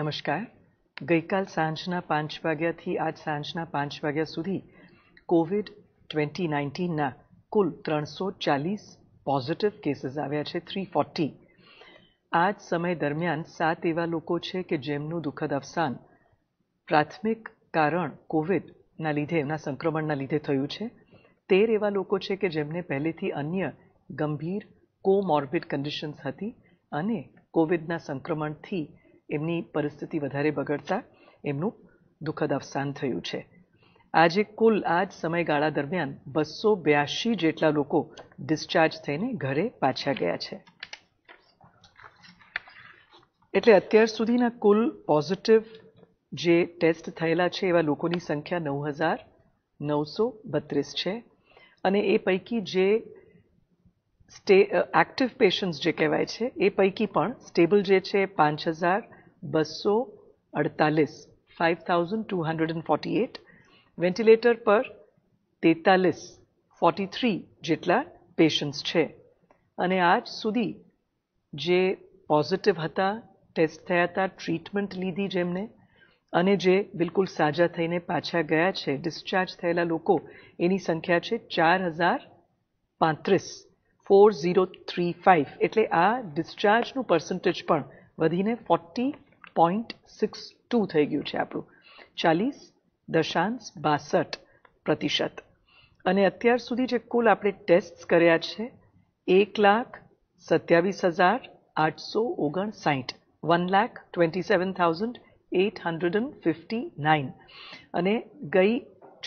નમસ્કાર ગઈકાલ સાંજના પાંચ વાગ્યાથી આજ સાંજના પાંચ વાગ્યા સુધી કોવિડ ટ્વેન્ટી નાઇન્ટીનના કુલ ત્રણસો ચાલીસ પોઝિટિવ કેસીસ આવ્યા છે થ્રી ફોર્ટી આ જ સમય દરમિયાન સાત એવા લોકો છે કે જેમનું દુઃખદ અવસાન પ્રાથમિક કારણ કોવિડના લીધે એમના સંક્રમણના લીધે થયું છે તેર એવા લોકો છે કે જેમને પહેલેથી અન્ય ગંભીર કોમોર્બિડ કન્ડિશન્સ હતી અને કોવિડના સંક્રમણથી એમની પરિસ્થિતિ વધારે બગડતા એમનું દુઃખદ અવસાન થયું છે આજે કુલ આ જ સમયગાળા દરમિયાન બસો બ્યાસી જેટલા લોકો ડિસ્ચાર્જ થઈને ઘરે પાછા ગયા છે એટલે અત્યાર સુધીના કુલ પોઝિટિવ જે ટેસ્ટ થયેલા છે એવા લોકોની સંખ્યા નવ હજાર નવસો બત્રીસ છે અને એ પૈકી જે સ્ટે એક્ટિવ પેશન્ટ્સ જે કહેવાય છે એ પૈકી પણ સ્ટેબલ જે છે પાંચ હજાર બસો અડતાલીસ five thousand two hundred and forty eight ventilator પર તેતાલીસ ફોર્ટી થ્રી જેટલા પેશન્ટ્સ છે અને આજ સુધી જે પોઝિટિવ હતા ટેસ્ટ થયા હતા ટ્રીટમેન્ટ લીધી જેમને અને જે બિલકુલ સાજા થઈને પાછા ગયા છે ડિસ્ચાર્જ થયેલા લોકો એની સંખ્યા છે ચાર હજાર પાંત્રીસ ફોર ઝીરો થ્રી ફાઇવ એટલે આ ડિસ્ચાર્જનું પર્સન્ટેજ પણ વધીને ફોર્ટી પોઈન્ટ સિક્સ ટુ થઈ ગયું છે આપણું ચાલીસ દશાંશ બાસઠ પ્રતિશત અને અત્યાર સુધી જે કુલ આપણે ટેસ્ટ કર્યા છે એક લાખ સત્યાવીસ હજાર આઠસો ઓગણસાઠ one lakh twenty seven thousand eight hundred and fifty nine અને ગઈ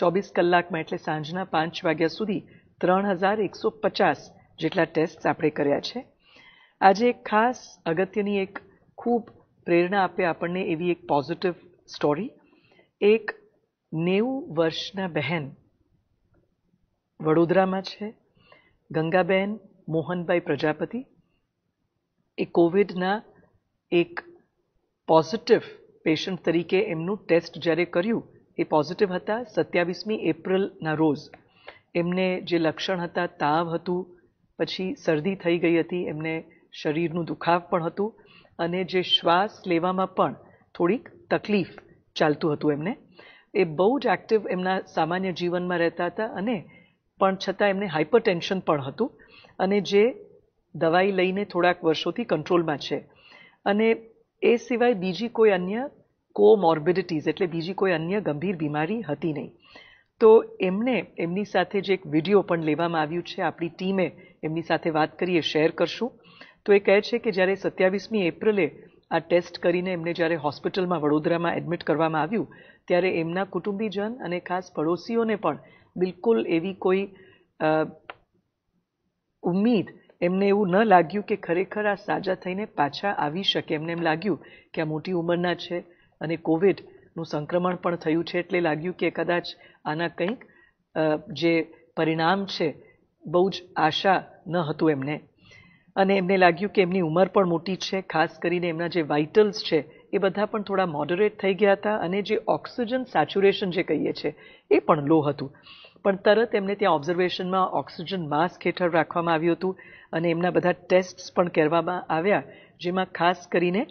ચોવીસ કલાકમાં એટલે સાંજના પાંચ વાગ્યા સુધી ત્રણ હજાર એકસો પચાસ જેટલા ટેસ્ટ આપણે કર્યા છે આજે એક ખાસ અગત્યની એક ખૂબ પ્રેરણા આપે આપણને એવી એક પોઝિટિવ સ્ટોરી એક નેવું વર્ષના બહેન વડોદરામાં છે ગંગાબહેન મોહનભાઈ પ્રજાપતિ એ કોવિડના એક પોઝિટિવ પેશન્ટ તરીકે એમનું ટેસ્ટ જ્યારે કર્યું એ પોઝિટિવ હતા સત્યાવીસમી એપ્રિલના રોજ એમને જે લક્ષણ હતા તાવ હતું પછી શરદી થઈ ગઈ હતી એમને શરીરનું દુખાવ પણ હતું અને જે શ્વાસ લેવામાં પણ થોડીક તકલીફ ચાલતું હતું એમને એ બહુ જ એક્ટિવ એમના સામાન્ય જીવનમાં રહેતા હતા અને પણ છતાં એમને હાઇપર ટેન્શન પણ હતું અને જે દવાઈ લઈને થોડાક વર્ષોથી કંટ્રોલમાં છે અને એ સિવાય બીજી કોઈ અન્ય કોમોર્બિડિટીઝ એટલે બીજી કોઈ અન્ય ગંભીર બીમારી હતી નહીં તો એમને એમની સાથે જે એક વિડીયો પણ લેવામાં આવ્યું છે આપણી ટીમે એમની સાથે વાત કરીએ શેર કરશું તો એ કહે છે કે જ્યારે સત્યાવીસમી એપ્રિલે આ ટેસ્ટ કરીને એમને જ્યારે હોસ્પિટલમાં વડોદરામાં એડમિટ કરવામાં આવ્યું ત્યારે એમના કુટુંબીજન અને ખાસ પડોશીઓને પણ બિલકુલ એવી કોઈ ઉમ્મીદ એમને એવું ન લાગ્યું કે ખરેખર આ સાજા થઈને પાછા આવી શકે એમને એમ લાગ્યું કે આ મોટી ઉંમરના છે અને કોવિડનું સંક્રમણ પણ થયું છે એટલે લાગ્યું કે કદાચ આના કંઈક જે પરિણામ છે બહુ જ આશા ન હતું એમને અને એમને લાગ્યું કે એમની ઉંમર પણ મોટી છે ખાસ કરીને એમના જે વાઇટલ્સ છે એ બધા પણ થોડા મોડરેટ થઈ ગયા હતા અને જે ઓક્સિજન સેચ્યુરેશન જે કહીએ છીએ એ પણ લો હતું પણ તરત એમને ત્યાં ઓબ્ઝર્વેશનમાં ઓક્સિજન માસ્ક હેઠળ રાખવામાં આવ્યું હતું અને એમના બધા ટેસ્ટ્સ પણ કરવામાં આવ્યા જેમાં ખાસ કરીને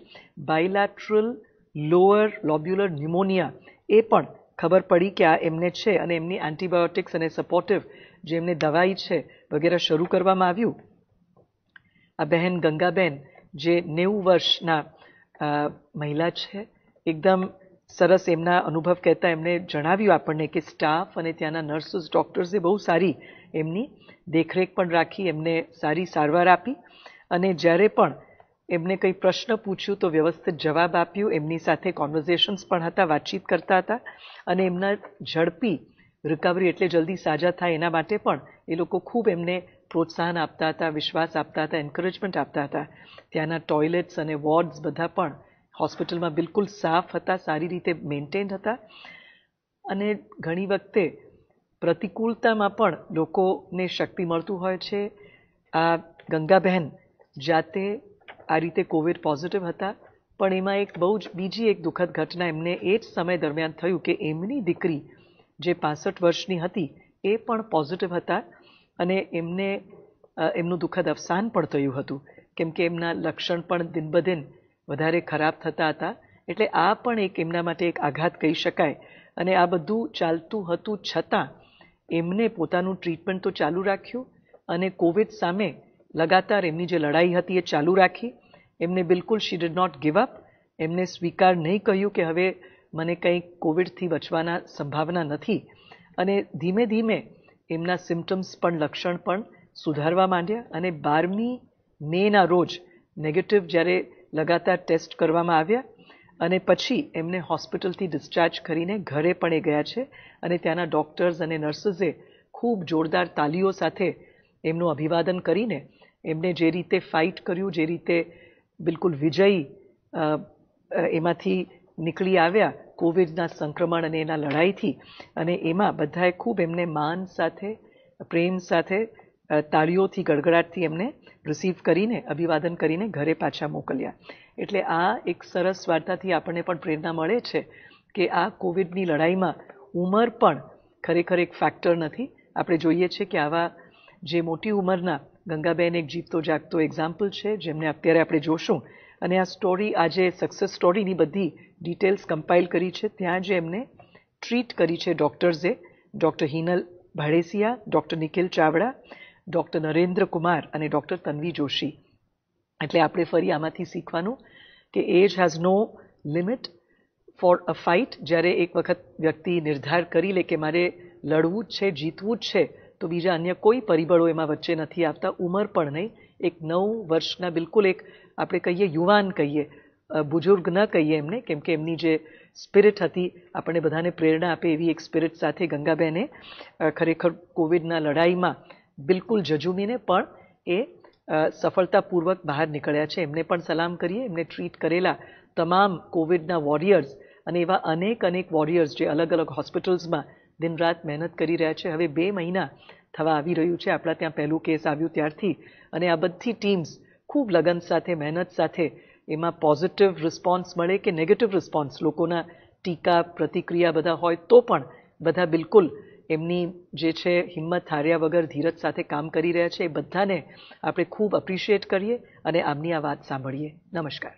બાયલેટ્રલ લોઅર લોબ્યુલર ન્યુમોનિયા એ પણ ખબર પડી કે આ એમને છે અને એમની એન્ટીબાયોટિક્સ અને સપોર્ટિવ જે એમને દવાઈ છે વગેરે શરૂ કરવામાં આવ્યું આ બહેન ગંગાબેન જે નેવું વર્ષના મહિલા છે એકદમ સરસ એમના અનુભવ કહેતા એમણે જણાવ્યું આપણને કે સ્ટાફ અને ત્યાંના નર્સિસ ડૉક્ટર્સે બહુ સારી એમની દેખરેખ પણ રાખી એમને સારી સારવાર આપી અને જ્યારે પણ એમને કંઈ પ્રશ્ન પૂછ્યું તો વ્યવસ્થિત જવાબ આપ્યો એમની સાથે કોન્વર્ઝેશન્સ પણ હતા વાતચીત કરતા હતા અને એમના ઝડપી રિકવરી એટલે જલ્દી સાજા થાય એના માટે પણ એ લોકો ખૂબ એમને પ્રોત્સાહન આપતા હતા વિશ્વાસ આપતા હતા એન્કરેજમેન્ટ આપતા હતા ત્યાંના ટોયલેટ્સ અને વોર્ડ્સ બધા પણ હોસ્પિટલમાં બિલકુલ સાફ હતા સારી રીતે મેન્ટેન્ડ હતા અને ઘણી વખતે પ્રતિકૂળતામાં પણ લોકોને શક્તિ મળતું હોય છે આ ગંગાબહેન જાતે આ રીતે કોવિડ પોઝિટિવ હતા પણ એમાં એક બહુ જ બીજી એક દુઃખદ ઘટના એમને એ જ સમય દરમિયાન થયું કે એમની દીકરી જે પાસઠ વર્ષની હતી એ પણ પોઝિટિવ હતા અને એમને એમનું દુઃખદ અવસાન પણ થયું હતું કેમ કે એમના લક્ષણ પણ દિન બદિન વધારે ખરાબ થતા હતા એટલે આ પણ એક એમના માટે એક આઘાત કહી શકાય અને આ બધું ચાલતું હતું છતાં એમને પોતાનું ટ્રીટમેન્ટ તો ચાલુ રાખ્યું અને કોવિડ સામે લગાતાર એમની જે લડાઈ હતી એ ચાલુ રાખી એમને બિલકુલ she did not give up એમને સ્વીકાર નહીં કહ્યું કે હવે મને કંઈ કોવિડથી બચવાના સંભાવના નથી અને ધીમે ધીમે એમના સિમ્ટમ્સ પણ લક્ષણ પણ સુધારવા માંડ્યા અને બારમી મેના રોજ નેગેટિવ જ્યારે લગાતાર ટેસ્ટ કરવામાં આવ્યા અને પછી એમને હોસ્પિટલથી ડિસ્ચાર્જ કરીને ઘરે પણ એ ગયા છે અને ત્યાંના ડૉક્ટર્સ અને નર્સિસે ખૂબ જોરદાર તાલીઓ સાથે એમનું અભિવાદન કરીને એમને જે રીતે ફાઇટ કર્યું જે રીતે બિલકુલ વિજયી એમાંથી નીકળી આવ્યા કોવિડના સંક્રમણ અને એના લડાઈથી અને એમાં બધાએ ખૂબ એમને માન સાથે પ્રેમ સાથે તાળીઓથી ગડગડાટથી એમને રિસીવ કરીને અભિવાદન કરીને ઘરે પાછા મોકલ્યા એટલે આ એક સરસ વાર્તાથી આપણને પણ પ્રેરણા મળે છે કે આ કોવિડની લડાઈમાં ઉંમર પણ ખરેખર એક ફેક્ટર નથી આપણે જોઈએ છીએ કે આવા જે મોટી ઉંમરના ગંગાબેન એક જીવતો જાગતો એક્ઝામ્પલ છે જેમને અત્યારે આપણે જોશું અને આ સ્ટોરી આજે સક્સેસ સ્ટોરીની બધી ડિટેલ્સ કમ્પાઇલ કરી છે ત્યાં જ એમને ટ્રીટ કરી છે ડૉક્ટર્સે doctor Hinal Bhadesiya doctor Nikhil Chavda doctor Narendra Kumar અને ડૉક્ટર તન્વી જોશી એટલે આપણે ફરી આમાંથી શીખવાનું કે age has no limit for a fight જ્યારે એક વખત વ્યક્તિ નિર્ધાર કરી લે કે મારે લડવું જ છે જીતવું જ છે તો બીજા અન્ય કોઈ પરિબળો એમાં વચ્ચે નથી આવતા ઉંમર પણ નહીં એક નવ વર્ષના બિલકુલ એક આપણે કહીએ યુવાન કહીએ બુઝુર્ગ ન કહીએ એમને કેમકે એમની જે સ્પિરિટ હતી આપણે બધાને પ્રેરણા આપે એવી એક સ્પિરિટ સાથે ગંગાબેને ખરેખર કોવિડના લડાઈમાં બિલકુલ જજુમીને પણ એ સફળતાપૂર્વક બહાર નીકળ્યા છે એમને પણ સલામ કરીએ એમને ટ્રીટ કરેલા તમામ કોવિડના વોરિયર્સ અને એવા અનેક અનેક વોરિયર્સ જે અલગ અલગ હોસ્પિટલ્સમાં દિનરાત મહેનત કરી રહ્યા છે હવે બે મહિના થવા આવી રહ્યું છે આપણા ત્યાં પહેલું કેસ આવ્યું ત્યારથી અને આ બધી ટીમ્સ ખૂબ લગન સાથે મહેનત સાથે એમાં પોઝિટિવ રિસ્પોન્સ મળે કે નેગેટિવ રિસ્પોન્સ લોકોના ટીકા પ્રતિક્રિયા બધા હોય તો પણ બધા બિલકુલ એમની જે છે હિંમત હાર્યા વગર ધીરજ સાથે કામ કરી રહ્યા છે એ બધાને આપણે ખૂબ અપ્રિશિએટ કરીએ અને આમની આ વાત સાંભળીએ નમસ્કાર